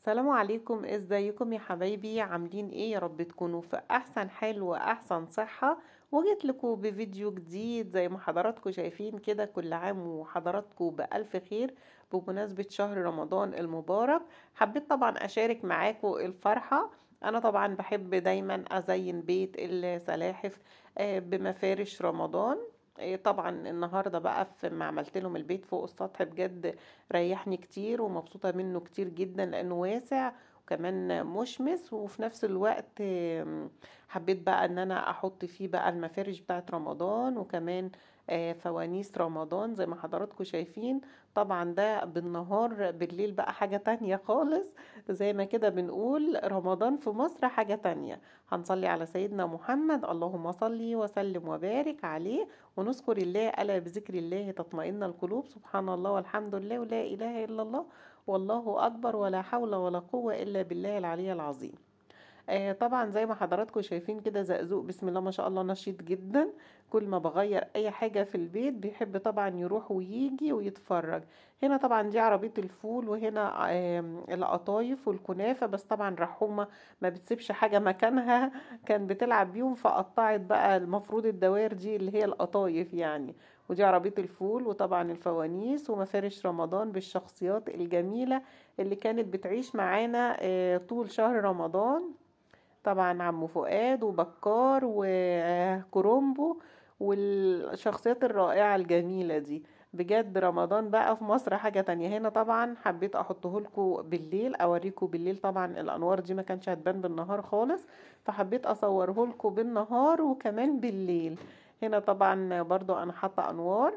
السلام عليكم ازيكم يا حبايبي عاملين ايه يا رب تكونوا في احسن حال واحسن صحه وجيت لكم بفيديو جديد زي ما حضراتكم شايفين كده كل عام وحضراتكم بالف خير بمناسبه شهر رمضان المبارك حبيت طبعا اشارك معاكم الفرحه انا طبعا بحب دايما ازين بيت السلاحف آه، بمفارش رمضان إيه، طبعا النهارده بقى في ما عملت لهم البيت فوق السطح بجد ريحني كتير ومبسوطه منه كتير جدا لانه واسع وكمان مشمس وفي نفس الوقت حبيت بقى ان انا احط فيه بقى المفارش بتاعت رمضان وكمان آه، فوانيس رمضان زي ما حضراتكم شايفين طبعا ده بالنهار بالليل بقى حاجة تانية خالص زي ما كده بنقول رمضان في مصر حاجة تانية هنصلي على سيدنا محمد اللهم صلي وسلم وبارك عليه ونذكر الله ألا بذكر الله تطمئن القلوب سبحان الله والحمد لله ولا إله إلا الله والله أكبر ولا حول ولا قوة إلا بالله العلي العظيم آه طبعا زي ما حضراتكم شايفين كده زقزوق بسم الله ما شاء الله نشيط جدا كل ما بغير اي حاجة في البيت بيحب طبعا يروح ويجي ويتفرج هنا طبعا دي عربية الفول وهنا آه القطايف والكنافة بس طبعا رحومة ما بتسيبش حاجة مكانها كان بتلعب بيهم فقطعت بقى المفروض الدوائر دي اللي هي القطايف يعني ودي عربية الفول وطبعا الفوانيس ومفارش رمضان بالشخصيات الجميلة اللي كانت بتعيش معانا آه، طول شهر رمضان طبعا عمو فؤاد وبكار وكرومبو والشخصيات الرائعة الجميلة دي بجد رمضان بقى في مصر حاجة تانية هنا طبعا حبيت احطه لكم بالليل اوريكم بالليل طبعا الانوار دي ما كانش هتبان بالنهار خالص فحبيت اصوره لكم بالنهار وكمان بالليل هنا طبعا برضو انا حاطة انوار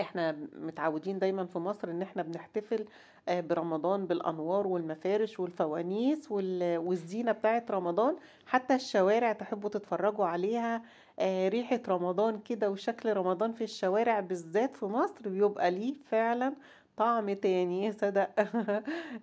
احنا متعودين دايما في مصر ان احنا بنحتفل آه، برمضان بالانوار والمفارش والفوانيس والزينه بتاعه رمضان حتى الشوارع تحبوا تتفرجوا عليها آه، ريحه رمضان كده وشكل رمضان في الشوارع بالذات في مصر بيبقى ليه فعلا طعم تاني صدق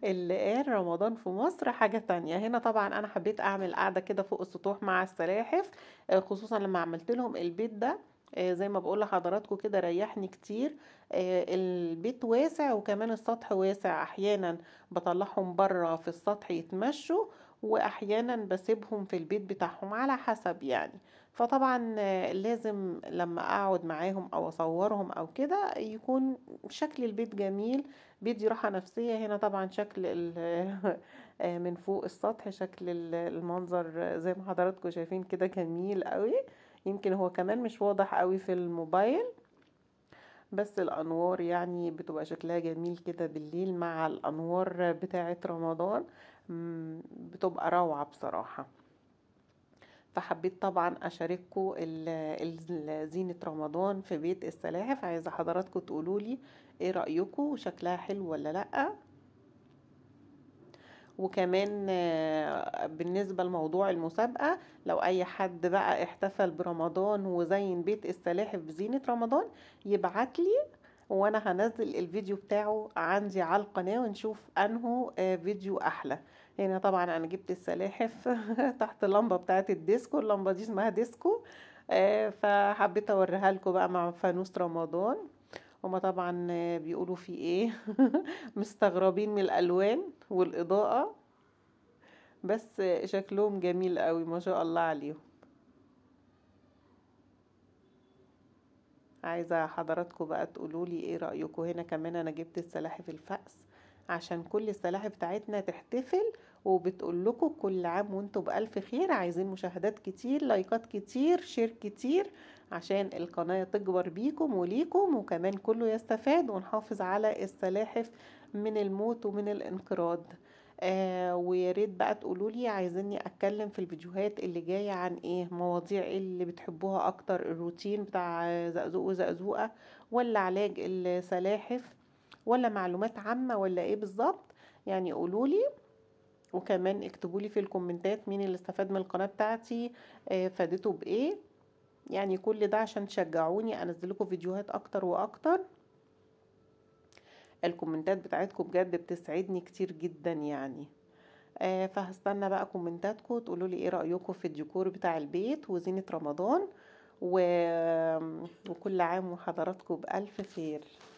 اللي قال رمضان في مصر حاجة تانية هنا طبعا أنا حبيت أعمل قاعدة كده فوق السطوح مع السلاحف آه، خصوصا لما عملت لهم البيت ده آه، زي ما بقول لحضراتكم كده ريحني كتير آه، البيت واسع وكمان السطح واسع احيانا بطلعهم بره في السطح يتمشوا واحيانا بسيبهم في البيت بتاعهم على حسب يعني فطبعا آه، لازم لما اقعد معاهم او اصورهم او كده يكون شكل البيت جميل بيدي راحة نفسية هنا طبعا شكل من فوق السطح شكل المنظر زي ما حضراتكم شايفين كده جميل قوي يمكن هو كمان مش واضح قوي في الموبايل بس الانوار يعني بتبقى شكلها جميل كده بالليل مع الانوار بتاعه رمضان بتبقى روعه بصراحه فحبيت طبعا اشارككم زينه رمضان في بيت السلاحف عايزه حضراتكم تقولولي ايه رايكم شكلها حلو ولا لا وكمان آه، بالنسبة لموضوع المسابقة لو أي حد بقى احتفل برمضان وزين بيت السلاحف بزينة رمضان يبعت لي وانا هنزل الفيديو بتاعه عندي على القناة ونشوف انه آه، فيديو احلى هنا يعني طبعا انا جبت السلاحف تحت اللمبة بتاعت الديسكو اللمبة دي اسمها ديسكو آه، فحبيت اوريها لكم بقى مع فانوس رمضان هما طبعا بيقولوا في ايه مستغربين من الالوان والاضاءه بس شكلهم جميل قوي ما شاء الله عليهم عايزه حضراتكم بقى تقولوا لي ايه رايكم هنا كمان انا جبت السلاحف الفأس عشان كل السلاحف بتاعتنا تحتفل وبتقول لكم كل عام وانتم بألف خير عايزين مشاهدات كتير لايكات كتير شير كتير عشان القناة تكبر بيكم وليكم وكمان كله يستفاد ونحافظ على السلاحف من الموت ومن الانقراض آه وياريت بقى تقولولي عايزيني اتكلم في الفيديوهات اللي جايه عن ايه مواضيع اللي بتحبوها اكتر الروتين بتاع زقزوق وزقزوقه ولا علاج السلاحف ولا معلومات عامه ولا ايه بالظبط يعني قولوا لي وكمان اكتبوا لي في الكومنتات مين اللي استفاد من القناه بتاعتي آه، فادته بايه يعني كل ده عشان تشجعوني انزل لكم فيديوهات اكتر واكتر الكومنتات بتاعتكم بجد بتسعدني كتير جدا يعني آه فهستنى بقى كومنتاتكم تقولوا لي ايه رايكم في الديكور بتاع البيت وزينه رمضان و... وكل عام وحضراتكم بالف خير